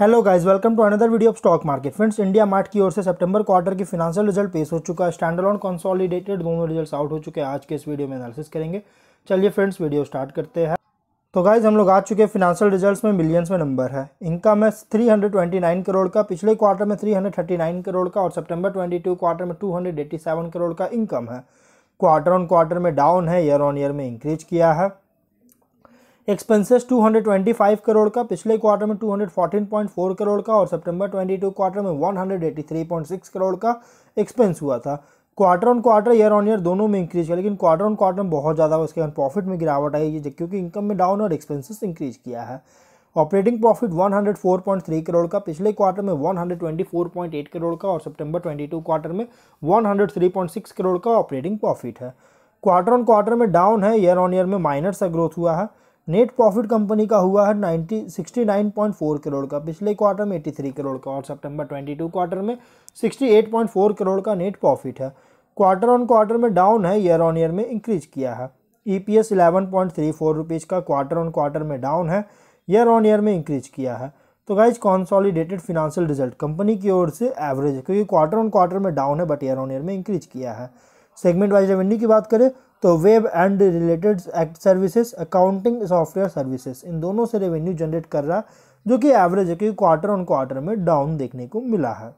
hello guys welcome to another video of stock market friends India Mart की ओर से सितंबर क्वार्टर की फिनांशियल रिजल्ट पेश हो चुका है ऑन कॉन्सॉलिडेटेड दोनों रिजल्ट्स आउट हो चुके हैं आज के इस वीडियो में एनालिसिस करेंगे चलिए फ्रेंड्स वीडियो स्टार्ट करते हैं तो गाइज हम लोग आ चुके हैं फिनेंशियल रिजल्ट में मिलियंस में नंबर है इनकम है थ्री करोड़ का पिछले क्वार्टर में थ्री करोड़ का और सेप्टेम्बर ट्वेंटी क्वार्टर में टू करोड़ का इनकम है क्वार्टर ऑन क्वार्टर में डाउन है ईयर ऑन ईयर में इंक्रीज किया है एक्सपेंसेस 225 करोड़ का पिछले क्वार्टर में 214.4 करोड़ का और सितंबर 22 क्वार्टर में 183.6 करोड़ का एक्सपेंस हुआ था quarter on quarter year on year दोनों में इंक्रीज किया लेकिन क्वार्टर ऑन क्वार्टर में बहुत ज़्यादा उसके कारण प्रॉफिट में गिरावट आई है क्योंकि इनकम में डाउन और एक्सपेंसिस इंक्रीज किया है ऑपरेटिंग प्रॉफिट 104.3 करोड़ का पिछले क्वार्टर में 124.8 करोड़ का और सितंबर 22 क्वार्टर में 103.6 करोड़ का ऑपरेटिंग प्रॉफिट है क्वार्टर ऑन क्वार्टर में डाउन है ईयर ऑन ईयर में माइनर सा ग्रोथ हुआ है नेट प्रॉफिट कंपनी का हुआ है ninety sixty nine point four crore का पिछले क्वार्टर में एट्टी थ्री करोड़ का और सितंबर ट्वेंटी टू क्वार्टर में sixty eight point four crore का नेट प्रॉफिट है क्वार्टर ऑन क्वार्टर में डाउन है ईयर ऑन ईयर में इंक्रीज किया है E P S eleven point three four rupees का क्वार्टर ऑन क्वार्टर में डाउन है ईयर ऑन ईयर में इंक्रीज किया है तो guys consolidated financial result company की ओर से एवरेज क्योंकि क्वार्टर ऑन क्वार्टर में डाउन है बट ईयर ऑन ईयर में इंक्रीज किया है सेगमेंट वाइज रेवेन्यू की बात करें तो web and related act services accounting software services इन दोनों से रेवेन्यू जनरेट कर रहा है जो कि एवरेज है क्योंकि क्वार्टर ऑन क्वार्टर में डाउन देखने को मिला है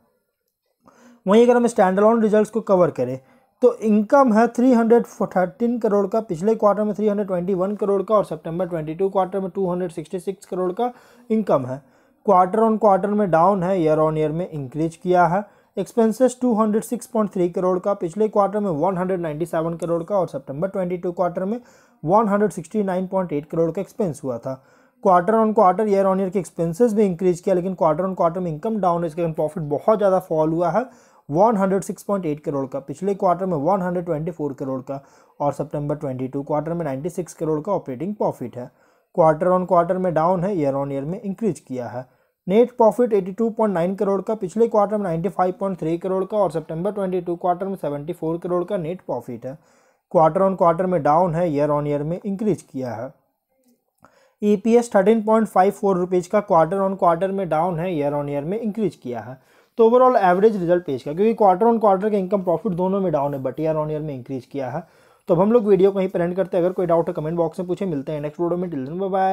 वहीं अगर हम स्टैंड ऑन रिजल्ट को कवर करें तो इनकम है थ्री हंड्रेड थर्टीन करोड़ का पिछले क्वार्टर में three hundred twenty one crore का और सितंबर टू क्वार्टर में two hundred sixty six crore का इनकम है क्वार्टर ऑन क्वार्टर में डाउन है ईयर ऑन ईयर में इंक्रीज किया है एक्सपेंसेस 206.3 करोड़ का पिछले क्वार्टर में 197 करोड़ का और सितंबर 22 क्वार्टर में 169.8 करोड़ का एक्सपेंस हुआ था quarter on quarter year on year के एक्सपेंसेस भी इंक्रीज किया लेकिन क्वार्टर ऑन क्वार्टर में इनकम डाउन इसके कारण प्रॉफिट बहुत ज़्यादा फॉल हुआ है 106.8 करोड़ का पिछले क्वार्टर में 124 करोड़ का और सितंबर 22 क्वार्टर में 96 करोड़ का ऑपरेटिंग प्रॉफिट है क्वार्टर ऑन क्वार्टर में डाउन है ईयर ऑन ईयर में इंक्रीज किया है नेट प्रॉफिट 82.9 करोड़ का पिछले क्वार्टर में 95.3 करोड़ का और सितंबर 22 क्वार्टर में 74 करोड़ का नेट प्रॉफिट है क्वार्टर ऑन क्वार्टर में डाउन है ईयर ऑन ईयर में इंक्रीज किया है E P S thirteen point five four rupees का क्वार्टर ऑन क्वार्टर में डाउन है ईयर ऑन ईयर में इंक्रीज किया है तो ओवरऑल एवरेज रिजल्ट पेश किया क्योंकि क्वार्टर ऑन क्वार्टर का इनकम प्रॉफिट दोनों में डाउन है बट ईयर ऑन ईयर में इंक्रीज किया है तो अब हम लोग वीडियो को ही पर करते हैं अगर कोई डाउट है कमेंट बॉक्स में पूछे मिलते हैं नेक्स्ट वीडियो में टिल बाय